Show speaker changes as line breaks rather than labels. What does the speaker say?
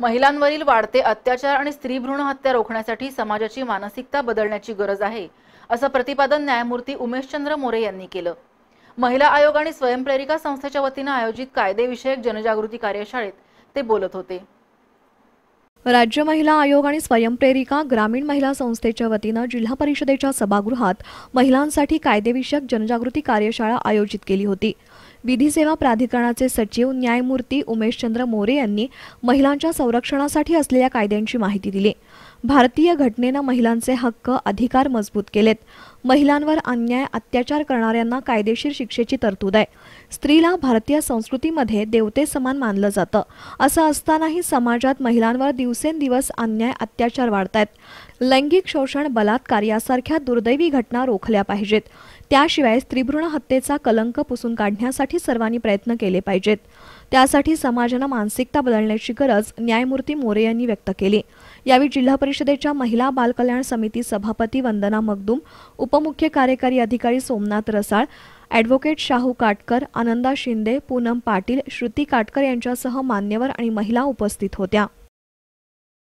महिलांवरील वाढते अत्याचार आणि भ्रूण हत्या रोखण्यासाठी समाजाची मानसिकता बदलण्याची गरज आहे असं प्रतिपादन न्यायमूर्ती उमेशचंद्र मोरे यांनी केलं महिला आयोग आणि स्वयंप्रेरिका संस्थेच्या वतीनं आयोजित कायदेविषयक जनजागृती कार्यशाळेत ते बोलत होते
राज्य महिला आयोग आणि स्वयंप्रेरिका ग्रामीण महिला संस्थेच्या वतीनं जिल्हा परिषदेच्या सभागृहात महिलांसाठी कायदेविषयक जनजागृती कार्यशाळा आयोजित केली होती विधी सेवा प्राधिकरणाचे सचिव न्यायमूर्ती उमेशचंद्र मोरे यांनी महिलांच्या संरक्षणासाठी असलेल्या कायद्यांची माहिती दिली भारतीय घटनेनं महिलांचे हक्क अधिकार मजबूत केलेत महिलांवर अन्याय अत्याचार करणाऱ्यांना कायदेशीर शिक्षेची तरतूद आहे स्त्रीला भारतीय संस्कृतीमध्ये देवते समान मानलं जातं असं असतानाही समाजात महिलांवर दिवसेंदिवस अन्याय अत्याचार आहेत लैंगिक शोषण बलात्कार यासारख्या दुर्दैवी घटना रोखल्या पाहिजेत त्याशिवाय स्त्रीभ्रूण हत्येचा कलंक पुसून काढण्यासाठी यासाठी सर्वांनी प्रयत्न केले पाहिजेत त्यासाठी समाजानं मानसिकता बदलण्याची गरज न्यायमूर्ती मोरे यांनी व्यक्त केली यावेळी जिल्हा परिषदेच्या महिला बालकल्याण समिती सभापती वंदना मगदूम उपमुख्य कार्यकारी अधिकारी सोमनाथ रसाळ ॲडव्होकेट शाहू काटकर आनंदा शिंदे पूनम पाटील श्रुती काटकर यांच्यासह मान्यवर आणि महिला उपस्थित होत्या